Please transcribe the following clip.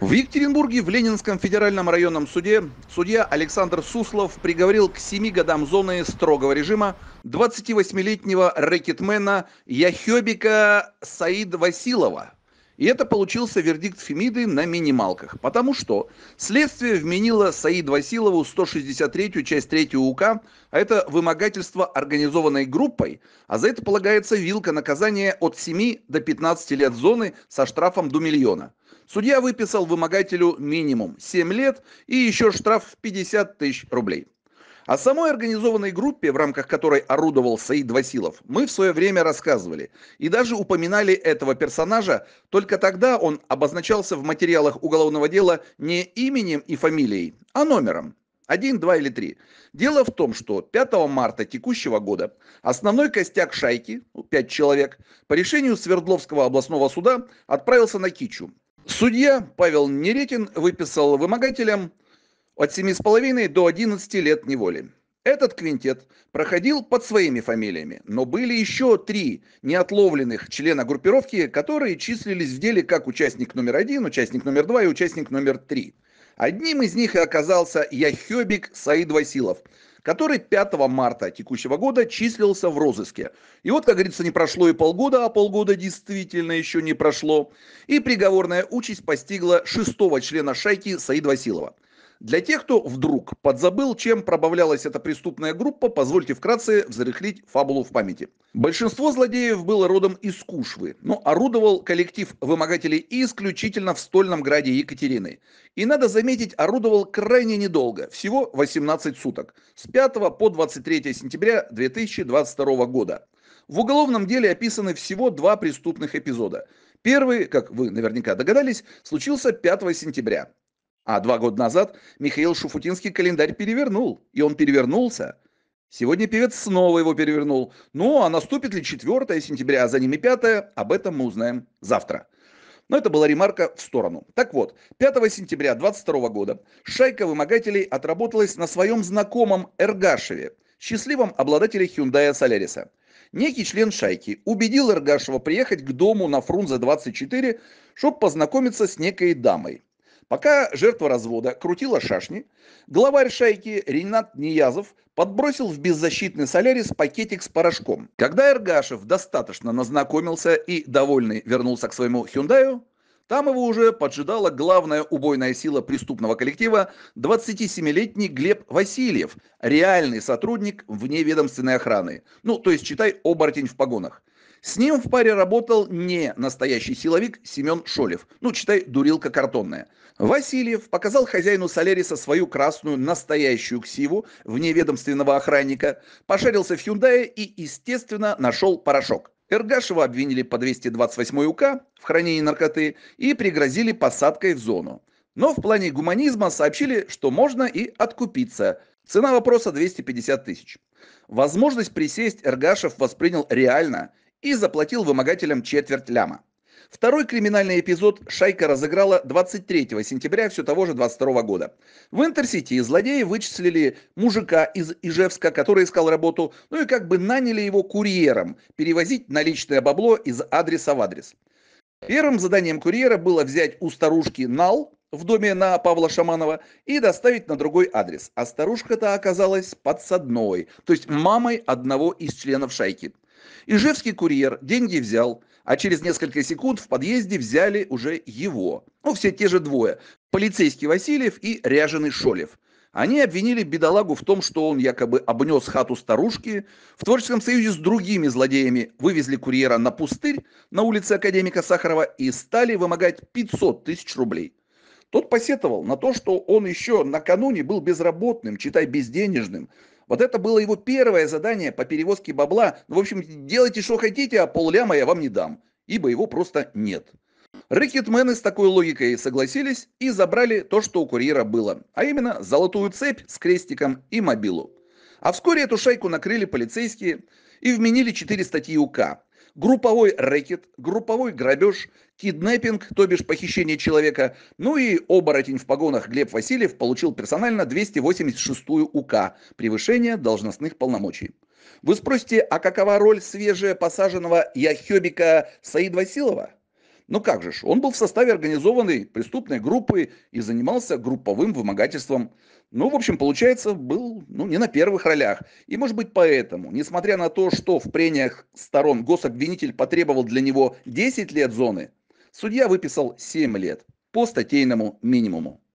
В Екатеринбурге в Ленинском федеральном районном суде судья Александр Суслов приговорил к 7 годам зоны строгого режима 28-летнего рэкетмена Яхёбика Саид Василова. И это получился вердикт Фемиды на минималках, потому что следствие вменило Саид Василову 163 часть 3 УК, а это вымогательство организованной группой, а за это полагается вилка наказания от 7 до 15 лет зоны со штрафом до миллиона. Судья выписал вымогателю минимум 7 лет и еще штраф в 50 тысяч рублей. О самой организованной группе, в рамках которой орудовал Саид Василов, мы в свое время рассказывали. И даже упоминали этого персонажа, только тогда он обозначался в материалах уголовного дела не именем и фамилией, а номером. Один, два или три. Дело в том, что 5 марта текущего года основной костяк шайки, ну, пять человек, по решению Свердловского областного суда отправился на Кичу, Судья Павел Неретин выписал вымогателям от 7,5 до 11 лет неволи. Этот квинтет проходил под своими фамилиями, но были еще три неотловленных члена группировки, которые числились в деле как участник номер один, участник номер два и участник номер три. Одним из них и оказался Яхёбик Саид Василов, который 5 марта текущего года числился в розыске. И вот, как говорится, не прошло и полгода, а полгода действительно еще не прошло. И приговорная участь постигла шестого члена шайки Саид Василова – для тех, кто вдруг подзабыл, чем пробавлялась эта преступная группа, позвольте вкратце взрыхлить фабулу в памяти. Большинство злодеев было родом из Кушвы, но орудовал коллектив вымогателей исключительно в стольном граде Екатерины. И надо заметить, орудовал крайне недолго, всего 18 суток, с 5 по 23 сентября 2022 года. В уголовном деле описаны всего два преступных эпизода. Первый, как вы наверняка догадались, случился 5 сентября а два года назад Михаил Шуфутинский календарь перевернул, и он перевернулся. Сегодня певец снова его перевернул. Ну, а наступит ли 4 сентября, а за ними 5, об этом мы узнаем завтра. Но это была ремарка в сторону. Так вот, 5 сентября 2022 года шайка вымогателей отработалась на своем знакомом Эргашеве, счастливом обладателе Hyundai Solaris. Некий член шайки убедил Эргашева приехать к дому на Фрунзе 24, чтобы познакомиться с некой дамой. Пока жертва развода крутила шашни, главарь шайки Ренат Ниязов подбросил в беззащитный солярис пакетик с порошком. Когда Эргашев достаточно назнакомился и, довольный, вернулся к своему Хюндаю, там его уже поджидала главная убойная сила преступного коллектива 27-летний Глеб Васильев, реальный сотрудник вневедомственной охраны. Ну, то есть, читай, оборотень в погонах. С ним в паре работал не настоящий силовик Семен Шолев, ну, читай, дурилка картонная. Васильев показал хозяину Соляриса свою красную настоящую ксиву вне ведомственного охранника, пошарился в Hyundai и, естественно, нашел порошок. Эргашева обвинили по 228 УК в хранении наркоты и пригрозили посадкой в зону. Но в плане гуманизма сообщили, что можно и откупиться. Цена вопроса 250 тысяч. Возможность присесть Эргашев воспринял реально и заплатил вымогателям четверть ляма. Второй криминальный эпизод «Шайка» разыграла 23 сентября все того же 22 года. В Интерсити злодеи вычислили мужика из Ижевска, который искал работу, ну и как бы наняли его курьером перевозить наличное бабло из адреса в адрес. Первым заданием курьера было взять у старушки нал в доме на Павла Шаманова и доставить на другой адрес. А старушка-то оказалась подсадной, то есть мамой одного из членов шайки – Ижевский курьер деньги взял, а через несколько секунд в подъезде взяли уже его. Ну, все те же двое. Полицейский Васильев и ряженый Шолев. Они обвинили бедолагу в том, что он якобы обнес хату старушки. В Творческом союзе с другими злодеями вывезли курьера на пустырь на улице академика Сахарова и стали вымогать 500 тысяч рублей. Тот посетовал на то, что он еще накануне был безработным, читай безденежным, вот это было его первое задание по перевозке бабла. Ну, в общем, делайте, что хотите, а полляма я вам не дам, ибо его просто нет. Рэкетмены с такой логикой согласились и забрали то, что у курьера было, а именно золотую цепь с крестиком и мобилу. А вскоре эту шайку накрыли полицейские и вменили четыре статьи УК групповой рэкет, групповой грабеж, киднеппинг, то бишь похищение человека. Ну и оборотень в погонах Глеб Васильев получил персонально 286-ю УК – превышение должностных полномочий. Вы спросите, а какова роль свежепосаженного Яхёбика Саид Василова? Ну как же ж, он был в составе организованной преступной группы и занимался групповым вымогательством. Ну, в общем, получается, был ну, не на первых ролях. И, может быть, поэтому, несмотря на то, что в прениях сторон гособвинитель потребовал для него 10 лет зоны, судья выписал 7 лет по статейному минимуму.